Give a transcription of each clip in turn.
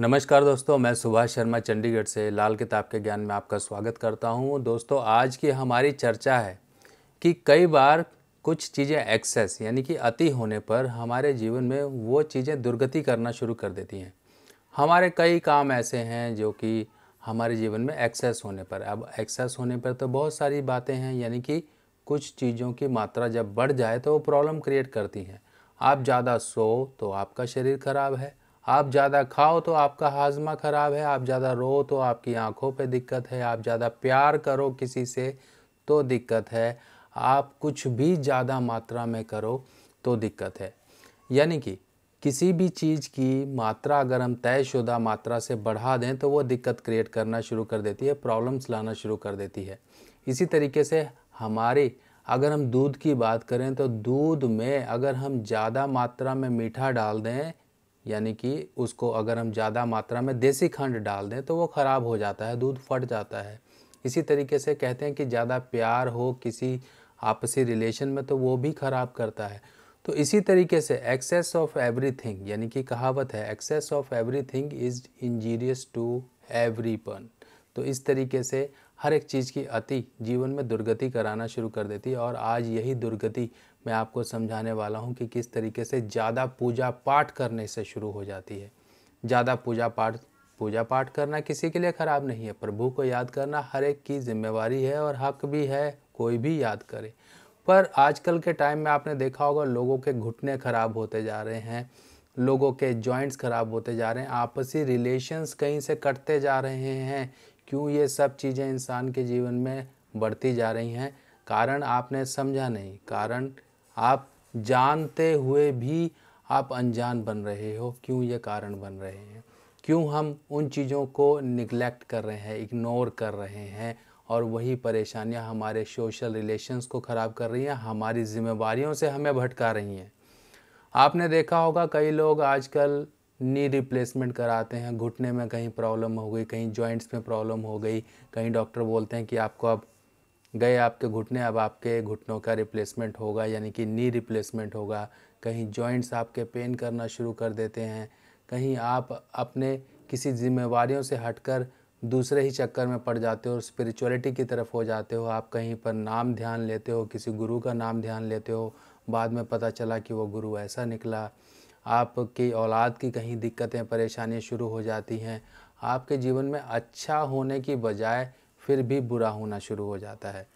नमस्कार दोस्तों मैं सुभाष शर्मा चंडीगढ़ से लाल किताब के ज्ञान में आपका स्वागत करता हूं दोस्तों आज की हमारी चर्चा है कि कई बार कुछ चीज़ें एक्सेस यानी कि अति होने पर हमारे जीवन में वो चीज़ें दुर्गति करना शुरू कर देती हैं हमारे कई काम ऐसे हैं जो कि हमारे जीवन में एक्सेस होने पर अब एक्सेस होने पर तो बहुत सारी बातें हैं यानी कि कुछ चीज़ों की मात्रा जब बढ़ जाए तो वो प्रॉब्लम क्रिएट करती हैं आप ज़्यादा सो तो आपका शरीर ख़राब है आप ज़्यादा खाओ तो आपका हाजमा ख़राब है आप ज़्यादा रो तो आपकी आँखों पे दिक्कत है आप ज़्यादा प्यार करो किसी से तो दिक्कत है आप कुछ भी ज़्यादा मात्रा में करो तो दिक्कत है यानी कि किसी भी चीज़ की मात्रा अगर हम तयशुदा मात्रा से बढ़ा दें तो वो दिक्कत क्रिएट करना शुरू कर देती है प्रॉब्लम्स लाना शुरू कर देती है इसी तरीके से हमारी अगर हम दूध की बात करें तो दूध में अगर हम ज़्यादा मात्रा में मीठा डाल दें यानी कि उसको अगर हम ज़्यादा मात्रा में देसी खंड डाल दें तो वो ख़राब हो जाता है दूध फट जाता है इसी तरीके से कहते हैं कि ज़्यादा प्यार हो किसी आपसी रिलेशन में तो वो भी ख़राब करता है तो इसी तरीके से एक्सेस ऑफ एवरीथिंग यानी कि कहावत है excess of everything is injurious to every तो इस तरीके से हर एक चीज़ की अति जीवन में दुर्गति कराना शुरू कर देती है और आज यही दुर्गति मैं आपको समझाने वाला हूँ कि किस तरीके से ज़्यादा पूजा पाठ करने से शुरू हो जाती है ज़्यादा पूजा पाठ पूजा पाठ करना किसी के लिए ख़राब नहीं है प्रभु को याद करना हर एक की जिम्मेवारी है और हक भी है कोई भी याद करे पर आजकल के टाइम में आपने देखा होगा लोगों के घुटने ख़राब होते जा रहे हैं लोगों के जॉइंट्स ख़राब होते जा रहे हैं आपसी रिलेशंस कहीं से कटते जा रहे हैं क्यों ये सब चीज़ें इंसान के जीवन में बढ़ती जा रही हैं कारण आपने समझा नहीं कारण आप जानते हुए भी आप अनजान बन रहे हो क्यों ये कारण बन रहे हैं क्यों हम उन चीज़ों को निगलेक्ट कर रहे हैं इग्नोर कर रहे हैं और वही परेशानियां हमारे सोशल रिलेशंस को ख़राब कर रही हैं हमारी जिम्मेवारियों से हमें भटका रही हैं आपने देखा होगा कई लोग आजकल नी रिप्लेसमेंट कराते हैं घुटने में कहीं प्रॉब्लम हो गई कहीं जॉइंट्स में प्रॉब्लम हो गई कहीं डॉक्टर बोलते हैं कि आपको अब गए आपके घुटने अब आपके घुटनों का रिप्लेसमेंट होगा यानी कि नी रिप्लेसमेंट होगा कहीं जॉइंट्स आपके पेन करना शुरू कर देते हैं कहीं आप अपने किसी जिम्मेवारियों से हटकर दूसरे ही चक्कर में पड़ जाते हो स्पिरिचुअलिटी की तरफ हो जाते हो आप कहीं पर नाम ध्यान लेते हो किसी गुरु का नाम ध्यान लेते हो बाद में पता चला कि वो गुरु ऐसा निकला आपकी औलाद की कहीं दिक्कतें परेशानियाँ शुरू हो जाती हैं आपके जीवन में अच्छा होने की बजाय फिर भी बुरा होना शुरू हो जाता है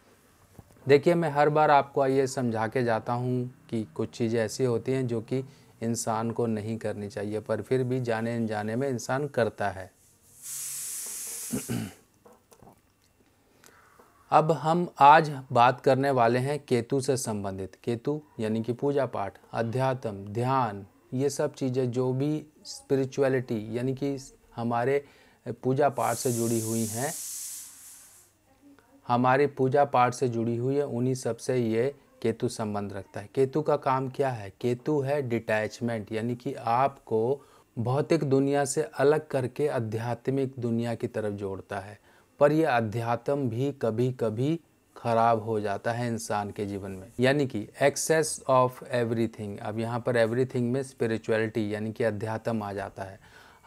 देखिए मैं हर बार आपको ये समझा के जाता हूँ कि कुछ चीज़ें ऐसी होती हैं जो कि इंसान को नहीं करनी चाहिए पर फिर भी जाने अनजाने में इंसान करता है अब हम आज बात करने वाले हैं केतु से संबंधित केतु यानी कि पूजा पाठ अध्यात्म ध्यान ये सब चीज़ें जो भी स्पिरिचुअलिटी यानी कि हमारे पूजा पाठ से जुड़ी हुई हैं हमारी पूजा पाठ से जुड़ी हुई है उन्हीं सब से ये केतु संबंध रखता है केतु का काम क्या है केतु है डिटैचमेंट यानी कि आपको भौतिक दुनिया से अलग करके आध्यात्मिक दुनिया की तरफ जोड़ता है पर यह अध्यात्म भी कभी कभी खराब हो जाता है इंसान के जीवन में यानी कि एक्सेस ऑफ एवरीथिंग अब यहाँ पर एवरीथिंग में स्पिरिचुअलिटी यानी कि अध्यात्म आ जाता है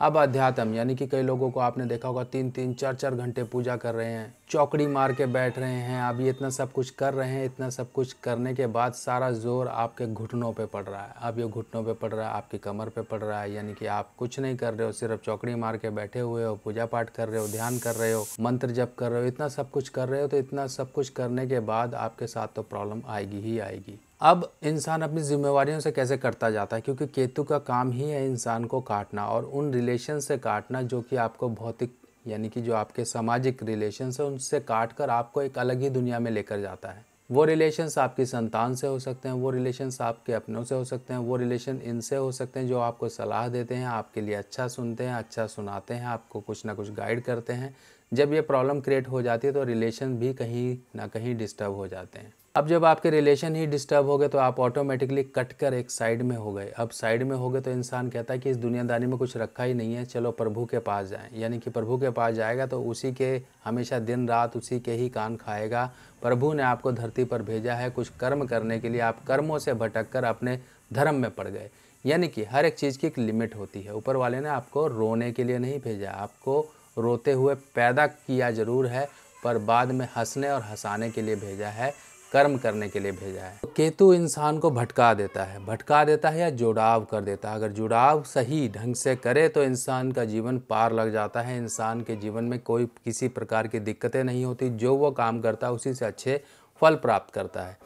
अब अध्यात्म यानी कि कई लोगों को आपने देखा होगा तीन तीन चार चार घंटे पूजा कर रहे हैं चौकड़ी मार के बैठ रहे हैं आप ये इतना सब कुछ कर रहे हैं इतना सब कुछ करने के बाद सारा जोर आपके घुटनों पे पड़ रहा है अब ये घुटनों पे पड़ रहा है आपकी कमर पे पड़ रहा है यानी कि आप कुछ नहीं कर रहे हो सिर्फ चौकड़ी मार के बैठे हुए हो पूजा पाठ कर रहे हो ध्यान कर रहे हो मंत्र जप कर रहे हो इतना सब कुछ कर रहे हो तो इतना सब कुछ करने के बाद आपके साथ तो प्रॉब्लम आएगी ही आएगी अब इंसान अपनी जिम्मेवारियों से कैसे करता जाता है क्योंकि केतु का काम ही है इंसान को काटना और उन रिलेशन से काटना जो कि आपको भौतिक यानी कि जो आपके सामाजिक रिलेशन है उनसे काट कर आपको एक अलग ही दुनिया में लेकर जाता है वो रिलेशन्स आपकी संतान से हो सकते हैं वो रिलेशन्स आपके अपनों से हो सकते हैं वो रिलेशन इनसे हो सकते हैं जो आपको सलाह देते हैं आपके लिए अच्छा सुनते हैं अच्छा सुनाते हैं आपको कुछ ना कुछ गाइड करते हैं जब ये प्रॉब्लम क्रिएट हो जाती है तो रिलेशन भी कहीं ना कहीं डिस्टर्ब हो जाते हैं अब जब आपके रिलेशन ही डिस्टर्ब हो गए तो आप ऑटोमेटिकली कट कर एक साइड में हो गए अब साइड में हो गए तो इंसान कहता है कि इस दुनियादारी में कुछ रखा ही नहीं है चलो प्रभु के पास जाएं यानी कि प्रभु के पास जाएगा तो उसी के हमेशा दिन रात उसी के ही कान खाएगा प्रभु ने आपको धरती पर भेजा है कुछ कर्म करने के लिए आप कर्मों से भटक कर अपने धर्म में पड़ गए यानी कि हर एक चीज़ की एक लिमिट होती है ऊपर वाले ने आपको रोने के लिए नहीं भेजा आपको रोते हुए पैदा किया ज़रूर है पर बाद में हंसने और हंसाने के लिए भेजा है कर्म करने के लिए भेजा है तो केतु इंसान को भटका देता है भटका देता है या जुड़ाव कर देता है अगर जुड़ाव सही ढंग से करे तो इंसान का जीवन पार लग जाता है इंसान के जीवन में कोई किसी प्रकार की दिक्कतें नहीं होती जो वो काम करता है उसी से अच्छे फल प्राप्त करता है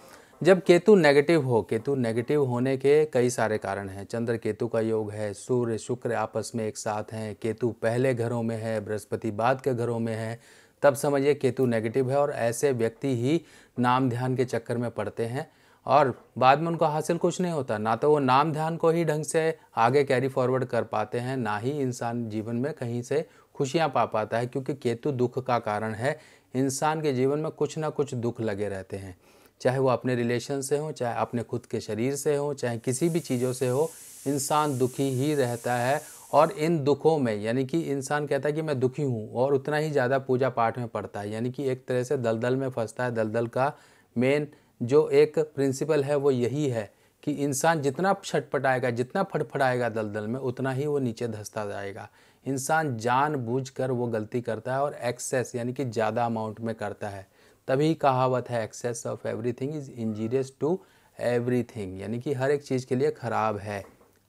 जब केतु नेगेटिव हो केतु नेगेटिव होने के कई सारे कारण हैं चंद्र केतु का योग है सूर्य शुक्र आपस में एक साथ हैं केतु पहले घरों में है बृहस्पति बाद के घरों में है तब समझिए केतु नेगेटिव है और ऐसे व्यक्ति ही नाम ध्यान के चक्कर में पड़ते हैं और बाद में उनको हासिल कुछ नहीं होता ना तो वो नाम ध्यान को ही ढंग से आगे कैरी फॉरवर्ड कर पाते हैं ना ही इंसान जीवन में कहीं से खुशियाँ पा पाता है क्योंकि केतु दुख का कारण है इंसान के जीवन में कुछ ना कुछ दुख लगे रहते हैं चाहे वो अपने रिलेशन से हो चाहे अपने खुद के शरीर से हो चाहे किसी भी चीज़ों से हो इंसान दुखी ही रहता है और इन दुखों में यानी कि इंसान कहता है कि मैं दुखी हूँ और उतना ही ज़्यादा पूजा पाठ में पड़ता है यानी कि एक तरह से दलदल में फंसता है दलदल का मेन जो एक प्रिंसिपल है वो यही है कि इंसान जितना छटपटाएगा जितना फटफड़ाएगा दलदल में उतना ही वो नीचे धंसता जाएगा इंसान कर वो गलती करता है और एक्सेस यानी कि ज़्यादा अमाउंट में करता है तभी कहावत है excess of everything is injurious to everything यानी कि हर एक चीज़ के लिए ख़राब है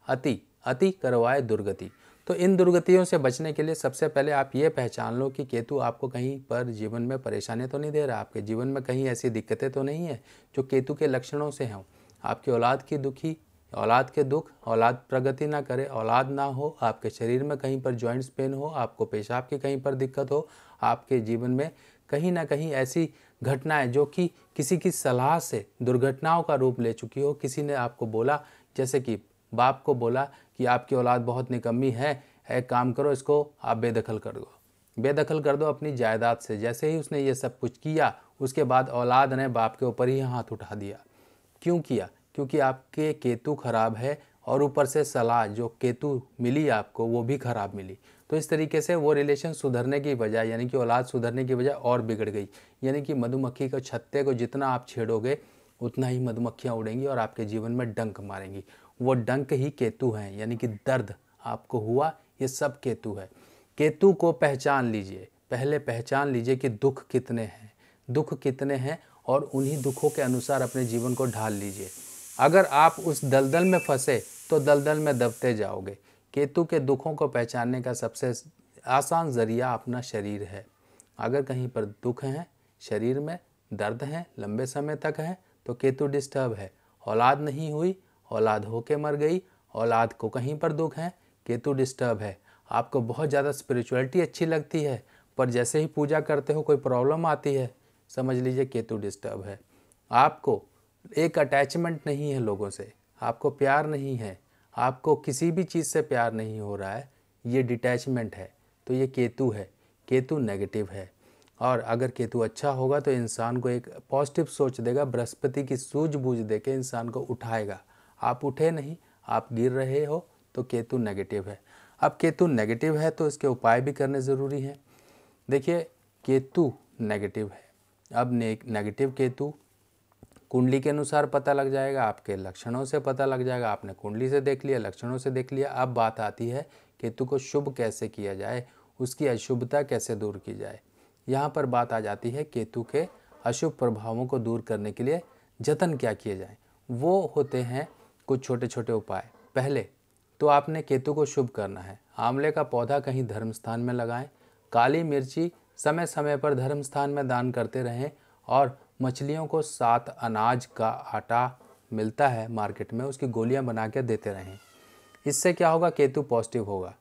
अति अति करवाए दुर्गति तो इन दुर्गतियों से बचने के लिए सबसे पहले आप ये पहचान लो कि केतु आपको कहीं पर जीवन में परेशानी तो नहीं दे रहा आपके जीवन में कहीं ऐसी दिक्कतें तो नहीं है जो केतु के लक्षणों से हों आपकी औलाद की दुखी औलाद के दुख औलाद प्रगति ना करे औलाद ना हो आपके शरीर में कहीं पर जॉइंट्स पेन हो आपको पेशाब की कहीं पर दिक्कत हो आपके जीवन में कहीं ना कहीं ऐसी घटनाएं जो कि किसी की सलाह से दुर्घटनाओं का रूप ले चुकी हो किसी ने आपको बोला जैसे कि बाप को बोला कि आपकी औलाद बहुत निकम्मी है एक काम करो इसको आप बेदखल कर दो बेदखल कर दो अपनी जायदाद से जैसे ही उसने ये सब कुछ किया उसके बाद औलाद ने बाप के ऊपर ही हाथ उठा दिया क्यों किया क्योंकि आपके केतु खराब है और ऊपर से सलाह जो केतु मिली आपको वो भी खराब मिली तो इस तरीके से वो रिलेशन सुधरने की बजाय यानी कि औलाद सुधरने की बजाय और बिगड़ गई यानी कि मधुमक्खी के छत्ते को जितना आप छेड़ोगे उतना ही मधुमक्खियाँ उड़ेंगी और आपके जीवन में डंक मारेंगी वो डंक ही केतु हैं यानी कि दर्द आपको हुआ ये सब केतु है केतु को पहचान लीजिए पहले पहचान लीजिए कि दुख कितने हैं दुख कितने हैं और उन्हीं दुखों के अनुसार अपने जीवन को ढाल लीजिए अगर आप उस दलदल में फंसे तो दलदल में दबते जाओगे केतु के दुखों को पहचानने का सबसे आसान जरिया अपना शरीर है अगर कहीं पर दुख हैं शरीर में दर्द हैं लंबे समय तक हैं तो केतु डिस्टर्ब है औलाद नहीं हुई औलाद होके मर गई औलाद को कहीं पर दुख है केतु डिस्टर्ब है आपको बहुत ज़्यादा स्पिरिचुअलिटी अच्छी लगती है पर जैसे ही पूजा करते हो कोई प्रॉब्लम आती है समझ लीजिए केतु डिस्टर्ब है आपको एक अटैचमेंट नहीं है लोगों से आपको प्यार नहीं है आपको किसी भी चीज़ से प्यार नहीं हो रहा है ये डिटैचमेंट है तो ये केतु है केतु नेगेटिव है और अगर केतु अच्छा होगा तो इंसान को एक पॉजिटिव सोच देगा बृहस्पति की सूझबूझ दे के इंसान को उठाएगा आप उठे नहीं आप गिर रहे हो तो केतु नेगेटिव है अब केतु नेगेटिव है तो इसके उपाय भी करने ज़रूरी हैं देखिए केतु नेगेटिव है अब ने, नेगेटिव केतु कुंडली के अनुसार पता लग जाएगा आपके लक्षणों से पता लग जाएगा आपने कुंडली से देख लिया लक्षणों से देख लिया अब बात आती है केतु को शुभ कैसे किया जाए उसकी अशुभता कैसे दूर की जाए यहाँ पर बात आ जाती है केतु के अशुभ प्रभावों को दूर करने के लिए जतन क्या किए जाए वो होते हैं कुछ छोटे छोटे उपाय पहले तो आपने केतु को शुभ करना है आंवले का पौधा कहीं धर्म स्थान में लगाएं काली मिर्ची समय समय पर धर्म स्थान में दान करते रहें और मछलियों को सात अनाज का आटा मिलता है मार्केट में उसकी गोलियां बना के देते रहें इससे क्या होगा केतु पॉजिटिव होगा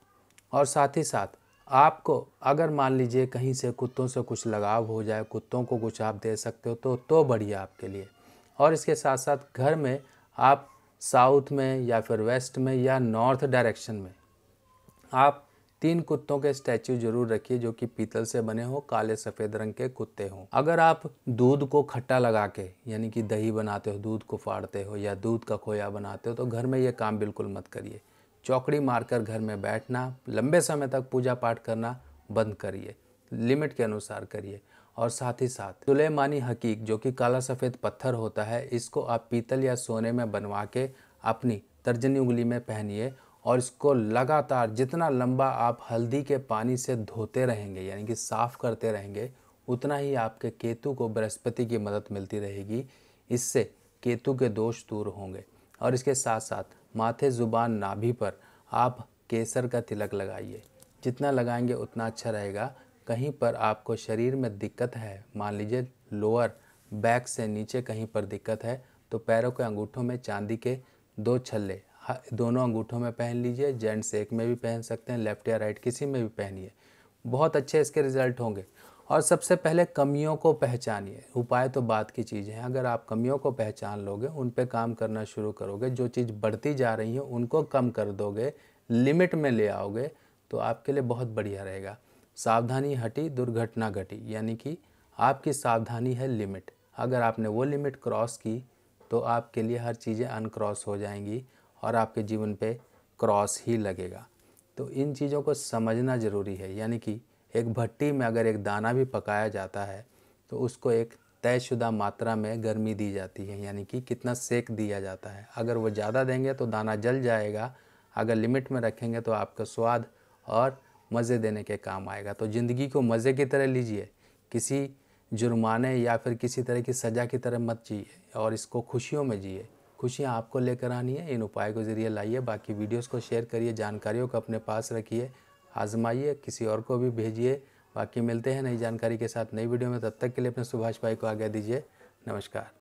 और साथ ही साथ आपको अगर मान लीजिए कहीं से कुत्तों से कुछ लगाव हो जाए कुत्तों को कुछ आप दे सकते हो तो तो बढ़िया आपके लिए और इसके साथ साथ घर में आप साउथ में या फिर वेस्ट में या नॉर्थ डायरेक्शन में आप तीन कुत्तों के स्टैचू जरूर रखिए जो कि पीतल से बने हो काले सफ़ेद रंग के कुत्ते हों अगर आप दूध को खट्टा लगा के यानी कि दही बनाते हो दूध को फाड़ते हो या दूध का खोया बनाते हो तो घर में ये काम बिल्कुल मत करिए चौकड़ी मारकर घर में बैठना लंबे समय तक पूजा पाठ करना बंद करिए लिमिट के अनुसार करिए और साथ ही साथ सुलेमानी हकीक जो कि काला सफ़ेद पत्थर होता है इसको आप पीतल या सोने में बनवा के अपनी तर्जनी उंगली में पहनिए और इसको लगातार जितना लंबा आप हल्दी के पानी से धोते रहेंगे यानी कि साफ़ करते रहेंगे उतना ही आपके केतु को बृहस्पति की मदद मिलती रहेगी इससे केतु के दोष दूर होंगे और इसके साथ साथ माथे ज़ुबान नाभि पर आप केसर का तिलक लगाइए जितना लगाएंगे उतना अच्छा रहेगा कहीं पर आपको शरीर में दिक्कत है मान लीजिए लोअर बैक से नीचे कहीं पर दिक्कत है तो पैरों के अंगूठों में चांदी के दो छल्ले दोनों अंगूठों में पहन लीजिए जेंट्स एक में भी पहन सकते हैं लेफ्ट या राइट किसी में भी पहनिए बहुत अच्छे इसके रिजल्ट होंगे और सबसे पहले कमियों को पहचानिए उपाय तो बात की चीज़ है अगर आप कमियों को पहचान लोगे उन पे काम करना शुरू करोगे जो चीज़ बढ़ती जा रही है उनको कम कर दोगे लिमिट में ले आओगे तो आपके लिए बहुत बढ़िया रहेगा सावधानी हटी दुर्घटना घटी यानी कि आपकी सावधानी है लिमिट अगर आपने वो लिमिट क्रॉस की तो आपके लिए हर चीज़ें अनक्रॉस हो जाएंगी और आपके जीवन पे क्रॉस ही लगेगा तो इन चीज़ों को समझना ज़रूरी है यानी कि एक भट्टी में अगर एक दाना भी पकाया जाता है तो उसको एक तयशुदा मात्रा में गर्मी दी जाती है यानी कि कितना सेक दिया जाता है अगर वो ज़्यादा देंगे तो दाना जल जाएगा अगर लिमिट में रखेंगे तो आपका स्वाद और मज़े देने के काम आएगा तो ज़िंदगी को मज़े की तरह लीजिए किसी जुर्माने या फिर किसी तरह की सज़ा की तरह मत जिए और इसको खुशियों में जिए खुशियाँ आपको लेकर आनी है इन उपाय को ज़रिए लाइए बाकी वीडियोस को शेयर करिए जानकारियों को अपने पास रखिए आजमाइए किसी और को भी भेजिए बाकी मिलते हैं नई जानकारी के साथ नई वीडियो में तब तक के लिए अपने सुभाष भाई को आगे दीजिए नमस्कार